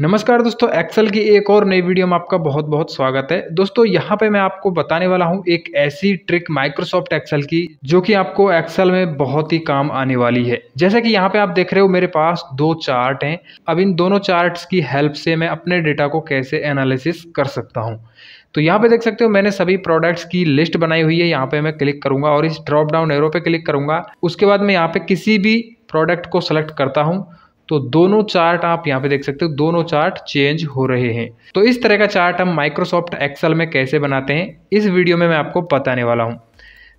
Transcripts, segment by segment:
नमस्कार दोस्तों एक्सेल की एक और नई वीडियो में आपका बहुत बहुत स्वागत है दोस्तों यहाँ पे मैं आपको बताने वाला हूँ एक ऐसी ट्रिक माइक्रोसॉफ्ट एक्सेल की जो कि आपको एक्सेल में बहुत ही काम आने वाली है जैसे कि यहाँ पे आप देख रहे हो मेरे पास दो चार्ट हैं अब इन दोनों चार्ट्स की हेल्प से मैं अपने डेटा को कैसे एनालिसिस कर सकता हूँ तो यहाँ पे देख सकते हो मैंने सभी प्रोडक्ट्स की लिस्ट बनाई हुई है यहाँ पे मैं क्लिक करूंगा और इस ड्रॉप डाउन एरो पे क्लिक करूंगा उसके बाद मैं यहाँ पे किसी भी प्रोडक्ट को सेलेक्ट करता हूँ तो दोनों चार्ट आप यहाँ पे देख सकते हो दोनों चार्ट चेंज हो रहे हैं तो इस तरह का चार्ट हम माइक्रोसॉफ्ट एक्सेल में कैसे बनाते हैं इस वीडियो में मैं आपको बताने वाला हूँ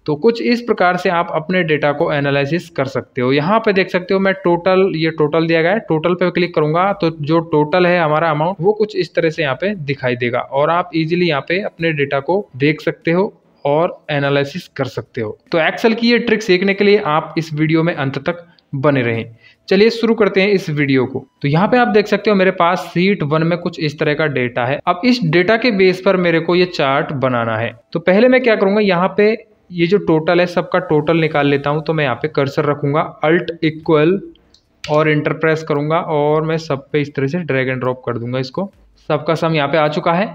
तो कुछ इस प्रकार से आप अपने डेटा को एनालिसिस कर सकते हो यहाँ पे देख सकते हो मैं टोटल ये टोटल दिया गया है टोटल पे क्लिक करूंगा तो जो टोटल है हमारा अमाउंट वो कुछ इस तरह से यहाँ पे दिखाई देगा और आप इजिली यहाँ पे अपने डेटा को देख सकते हो और एनालिसिस कर सकते हो तो एक्सेल की ये ट्रिक सीखने के लिए आप इस वीडियो में अंत तक बने रहें चलिए शुरू करते हैं इस वीडियो को तो यहाँ पे आप देख सकते हो मेरे पास सीट वन में कुछ इस तरह का डेटा है अब इस डेटा के बेस पर मेरे को ये चार्ट बनाना है तो पहले मैं क्या करूँगा यहाँ पे ये जो टोटल है सबका टोटल निकाल लेता हूँ तो मैं यहाँ पे कर्सर रखूँगा अल्ट इक्वल और इंटरप्रेस करूँगा और मैं सब पे इस तरह से ड्रैग एंड ड्रॉप कर दूंगा इसको सबका सम यहाँ पे आ चुका है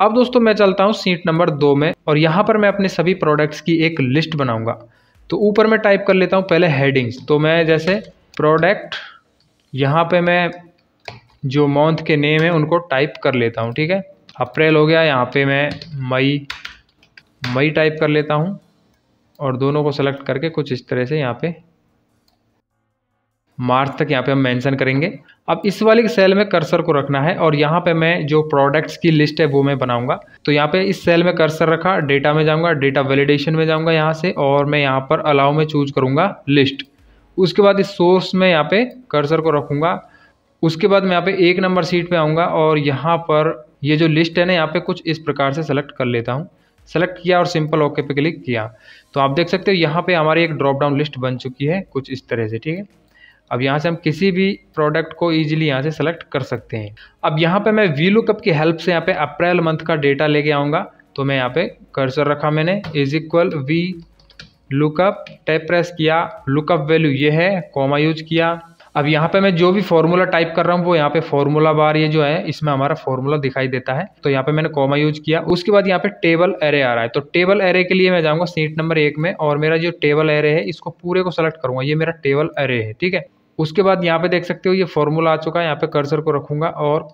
अब दोस्तों मैं चलता हूँ सीट नंबर दो में और यहाँ पर मैं अपने सभी प्रोडक्ट्स की एक लिस्ट बनाऊँगा तो ऊपर मैं टाइप कर लेता हूँ पहले हेडिंग्स तो मैं जैसे प्रोडक्ट यहाँ पे मैं जो मंथ के नेम है उनको टाइप कर लेता हूँ ठीक है अप्रैल हो गया यहाँ पे मैं मई मई टाइप कर लेता हूँ और दोनों को सेलेक्ट करके कुछ इस तरह से यहाँ पे मार्च तक यहाँ पे हम मेंशन करेंगे अब इस वाली सेल में कर्सर को रखना है और यहाँ पे मैं जो प्रोडक्ट्स की लिस्ट है वो मैं बनाऊंगा तो यहाँ पे इस सेल में कर्सर रखा डेटा में जाऊँगा डेटा वैलिडेशन में जाऊँगा यहाँ से और मैं यहाँ पर अलाउ में चूज करूँगा लिस्ट उसके बाद इस सोर्स में यहाँ पे कर्सर को रखूँगा उसके बाद मैं यहाँ पे एक नंबर सीट पर आऊँगा और यहाँ पर ये जो लिस्ट है ना यहाँ पे कुछ इस प्रकार से सेलेक्ट कर लेता हूँ सेलेक्ट किया और सिंपल ओके पे क्लिक किया तो आप देख सकते हो यहाँ पे हमारी एक ड्रॉप डाउन लिस्ट बन चुकी है कुछ इस तरह से ठीक है अब यहाँ से हम किसी भी प्रोडक्ट को ईजिली यहाँ से सेलेक्ट कर सकते हैं अब यहाँ पे मैं वी लुकअप की हेल्प से यहाँ पे अप्रैल मंथ का डेटा लेके आऊँगा तो मैं यहाँ पे कर्सर रखा मैंने is equal V lookup tab press किया लुकअप वैल्यू ये है कॉमा यूज किया अब यहाँ पे मैं जो भी फॉर्मूला टाइप कर रहा हूँ वो यहाँ पे फॉर्मूला बार ये जो है इसमें हमारा फॉर्मूला दिखाई देता है तो यहाँ पे मैंने कॉमा यूज किया उसके बाद यहाँ पे टेबल एरे आ रहा है तो टेबल एरे के लिए मैं जाऊँगा सीट नंबर एक में और मेरा जो टेबल एरे है इसको पूरे को सेलेक्ट करूंगा ये मेरा टेबल एरे है ठीक है उसके बाद यहाँ पे देख सकते हो ये फॉर्मूला आ चुका है यहाँ पे कर्सर को रखूँगा और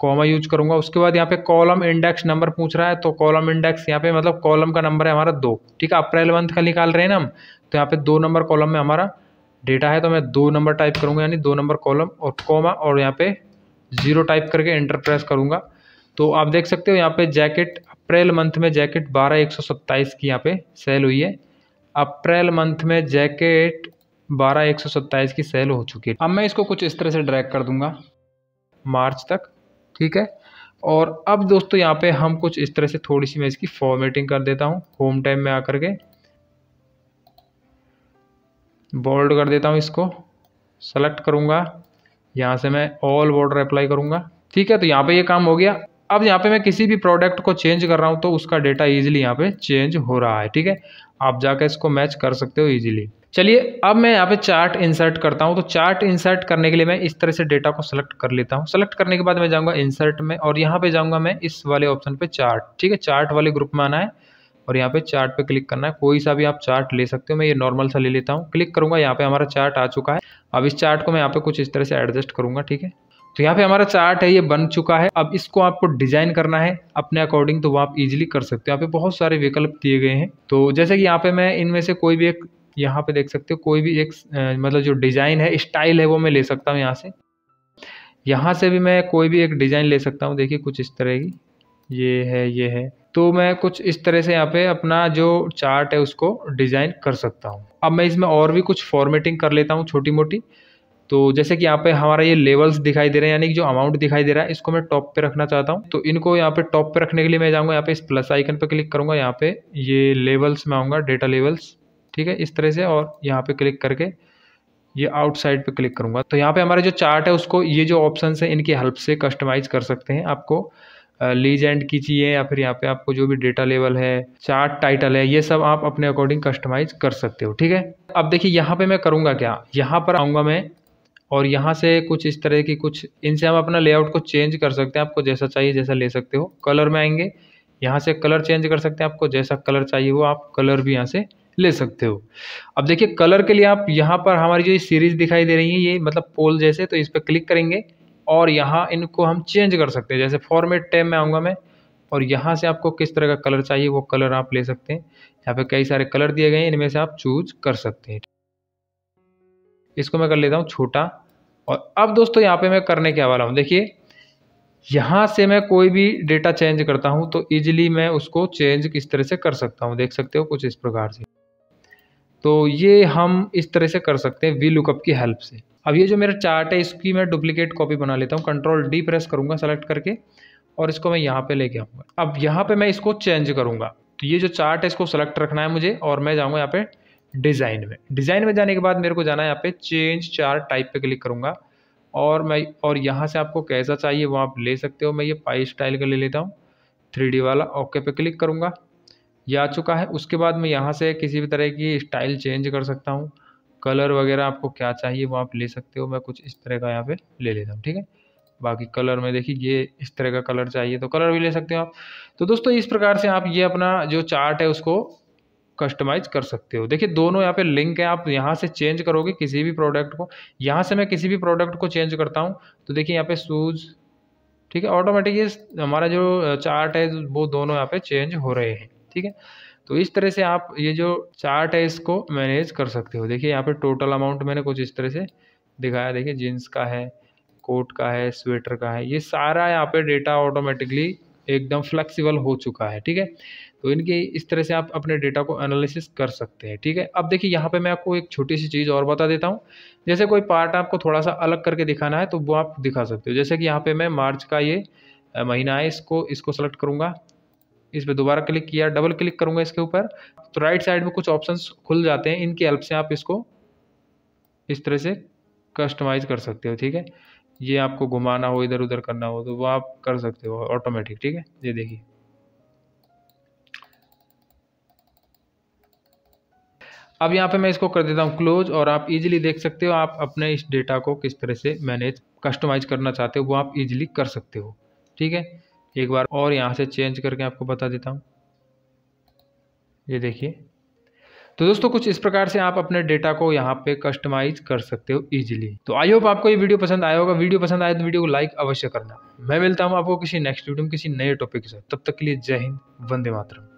कॉमा यूज करूँगा उसके बाद यहाँ पे कॉलम इंडेक्स नंबर पूछ रहा है तो कॉलम इंडेक्स यहाँ पे मतलब कॉलम का नंबर है हमारा दो ठीक है अप्रैल मंथ का निकाल रहे हैं ना हम तो यहाँ पे दो नंबर कॉलम में हमारा डेटा है तो मैं दो नंबर टाइप करूँगा यानी दो नंबर कॉलम और कॉमा और यहाँ पे ज़ीरो टाइप करके इंटरप्रेस प्रेस करूँगा तो आप देख सकते हो यहाँ पे जैकेट अप्रैल मंथ में जैकेट बारह एक सौ सत्ताईस की यहाँ पे सेल हुई है अप्रैल मंथ में जैकेट बारह एक सौ सत्ताईस की सेल हो चुकी है अब मैं इसको कुछ इस तरह से ड्रैग कर दूंगा मार्च तक ठीक है और अब दोस्तों यहाँ पे हम कुछ इस तरह से थोड़ी सी मैं इसकी फॉर्मेटिंग कर देता हूँ होम टाइम में आकर के बोल्ड कर देता हूँ इसको सेलेक्ट करूँगा यहाँ से मैं ऑल बॉर्डर अप्लाई करूँगा ठीक है तो यहाँ पे ये यह काम हो गया अब यहाँ पे मैं किसी भी प्रोडक्ट को चेंज कर रहा हूँ तो उसका डेटा इजीली यहाँ पे चेंज हो रहा है ठीक है आप जाकर इसको मैच कर सकते हो इजीली चलिए अब मैं यहाँ पे चार्ट इंसर्ट करता हूँ तो चार्ट इंसर्ट करने के लिए मैं इस तरह से डेटा को सेलेक्ट कर लेता हूँ सेलेक्ट करने के बाद मैं जाऊँगा इंसर्ट में और यहाँ पे जाऊँगा मैं इस वाले ऑप्शन पे चार्ट ठीक है चार्ट वाले ग्रुप में आना है और यहाँ पे चार्ट पे क्लिक करना है कोई सा भी आप चार्ट ले सकते हो मैं ये नॉर्मल सा ले लेता हूँ क्लिक करूँगा यहाँ पे हमारा चार्ट आ चुका है अब इस चार्ट को मैं यहाँ पे कुछ इस तरह से एडजस्ट करूँगा ठीक है तो यहाँ पे हमारा चार्ट है ये बन चुका है अब इसको आपको डिजाइन करना है अपने अकॉर्डिंग तो वो आप इजीली कर सकते हो यहाँ पे बहुत सारे विकल्प दिए गए हैं तो जैसे कि यहाँ पे मैं इनमें से कोई भी एक यहाँ पे देख सकते हो कोई भी एक मतलब जो डिज़ाइन है स्टाइल है वो मैं ले सकता हूँ यहाँ से यहाँ से भी मैं कोई भी एक डिज़ाइन ले सकता हूँ देखिए कुछ इस तरह की ये है ये है तो मैं कुछ इस तरह से यहाँ पे अपना जो चार्ट है उसको डिज़ाइन कर सकता हूँ अब मैं इसमें और भी कुछ फॉर्मेटिंग कर लेता हूँ छोटी मोटी तो जैसे कि यहाँ पे हमारा ये लेवल्स दिखाई दे रहे हैं यानी कि जो अमाउंट दिखाई दे रहा है इसको मैं टॉप पे रखना चाहता हूँ तो इनको यहाँ पे टॉप पे रखने के लिए मैं जाऊँगा यहाँ पे इस प्लस आइकन पे क्लिक करूँगा यहाँ पे ये लेवल्स में आऊँगा डेटा लेवल्स ठीक है इस तरह से और यहाँ पे क्लिक करके ये आउटसाइड पे क्लिक करूँगा तो यहाँ पे हमारे जो चार्ट है उसको ये जो ऑप्शन है इनकी हेल्प से कस्टमाइज़ कर सकते हैं आपको लीज एंड की चाहिए या फिर यहाँ पे आपको जो भी डेटा लेवल है चार्ट टाइटल है ये सब आप अपने अकॉर्डिंग कस्टमाइज कर सकते हो ठीक है अब देखिए यहाँ पे मैं करूँगा क्या यहाँ पर आऊँगा मैं और यहाँ से कुछ इस तरह की कुछ इनसे हम अपना लेआउट को चेंज कर सकते हैं आपको जैसा चाहिए जैसा ले सकते हो कलर में आएंगे यहाँ से कलर चेंज कर सकते हैं आपको जैसा कलर चाहिए वो आप कलर भी यहाँ से ले सकते हो अब देखिए कलर के लिए आप यहाँ पर हमारी जो सीरीज दिखाई दे रही है ये मतलब पोल जैसे तो इस पर क्लिक करेंगे और यहाँ इनको हम चेंज कर सकते हैं जैसे फॉर्मेट टैब में आऊँगा मैं और यहाँ से आपको किस तरह का कलर चाहिए वो कलर आप ले सकते हैं यहाँ पे कई सारे कलर दिए गए हैं इनमें से आप चूज कर सकते हैं इसको मैं कर लेता हूँ छोटा और अब दोस्तों यहाँ पे मैं करने के वाला हूँ देखिए यहाँ से मैं कोई भी डेटा चेंज करता हूँ तो ईजिली मैं उसको चेंज किस तरह से कर सकता हूँ देख सकते हो कुछ इस प्रकार से तो ये हम इस तरह से कर सकते हैं वी लुकअप की हेल्प से अब ये जो मेरा चार्ट है इसकी मैं डुप्लीकेट कॉपी बना लेता हूँ कंट्रोल डी प्रेस करूँगा सेलेक्ट करके और इसको मैं यहाँ पे लेके आऊँगा अब यहाँ पे मैं इसको चेंज करूँगा तो ये जो चार्ट है इसको सेलेक्ट रखना है मुझे और मैं जाऊँगा यहाँ पे डिज़ाइन में डिज़ाइन में जाने के बाद मेरे को जाना है यहाँ पे चेंज चार्ट टाइप पे क्लिक करूँगा और मैं और यहाँ से आपको कैसा चाहिए वो आप ले सकते हो मैं ये पाई स्टाइल का ले लेता हूँ थ्री वाला ओके पे क्लिक करूँगा ये आ चुका है उसके बाद मैं यहाँ से किसी भी तरह की स्टाइल चेंज कर सकता हूँ कलर वगैरह आपको क्या चाहिए वो आप ले सकते हो मैं कुछ इस तरह का यहाँ पे ले लेता हूँ ठीक है बाकी कलर में देखिए ये इस तरह का कलर चाहिए तो कलर भी ले सकते हो आप तो दोस्तों इस प्रकार से आप ये अपना जो चार्ट है उसको कस्टमाइज कर सकते हो देखिए दोनों यहाँ पे लिंक है आप यहाँ से चेंज करोगे किसी भी प्रोडक्ट को यहाँ से मैं किसी भी प्रोडक्ट को चेंज करता हूँ तो देखिए यहाँ पे शूज़ ठीक है ऑटोमेटिक ये हमारा जो चार्ट है वो दोनों यहाँ पे चेंज हो रहे हैं ठीक है तो इस तरह से आप ये जो चार्ट है इसको मैनेज कर सकते हो देखिए यहाँ पे टोटल अमाउंट मैंने कुछ इस तरह से दिखाया देखिए जीन्स का है कोट का है स्वेटर का है ये सारा यहाँ पे डेटा ऑटोमेटिकली एकदम फ्लेक्सिबल हो चुका है ठीक है तो इनके इस तरह से आप अपने डेटा को एनालिसिस कर सकते हैं ठीक है अब देखिए यहाँ पे मैं आपको एक छोटी सी चीज़ और बता देता हूँ जैसे कोई पार्ट आपको थोड़ा सा अलग करके दिखाना है तो वो आप दिखा सकते हो जैसे कि यहाँ पे मैं मार्च का ये महीना है इसको इसको सेलेक्ट करूँगा इस पर दोबारा क्लिक किया डबल क्लिक करूँगा इसके ऊपर तो राइट साइड में कुछ ऑप्शन खुल जाते हैं इनकी हेल्प से आप इसको इस तरह से कस्टमाइज कर सकते हो ठीक है ये आपको घुमाना हो इधर उधर करना हो तो वो आप कर सकते हो ऑटोमेटिक ठीक है ये देखिए अब यहाँ पे मैं इसको कर देता हूँ क्लोज और आप इजीली देख सकते हो आप अपने इस डेटा को किस तरह से मैनेज कस्टमाइज करना चाहते हो वो आप इजीली कर सकते हो ठीक है एक बार और यहाँ से चेंज करके आपको बता देता हूँ ये देखिए तो दोस्तों कुछ इस प्रकार से आप अपने डेटा को यहाँ पे कस्टमाइज कर सकते हो इजीली तो आई होप आपको ये वीडियो पसंद आया होगा वीडियो पसंद आए तो वीडियो को लाइक अवश्य करना मैं मिलता हूँ आपको किसी नेक्स्ट वीडियो में किसी नए टॉपिक के साथ तब तक के लिए जय हिंद वंदे मातरम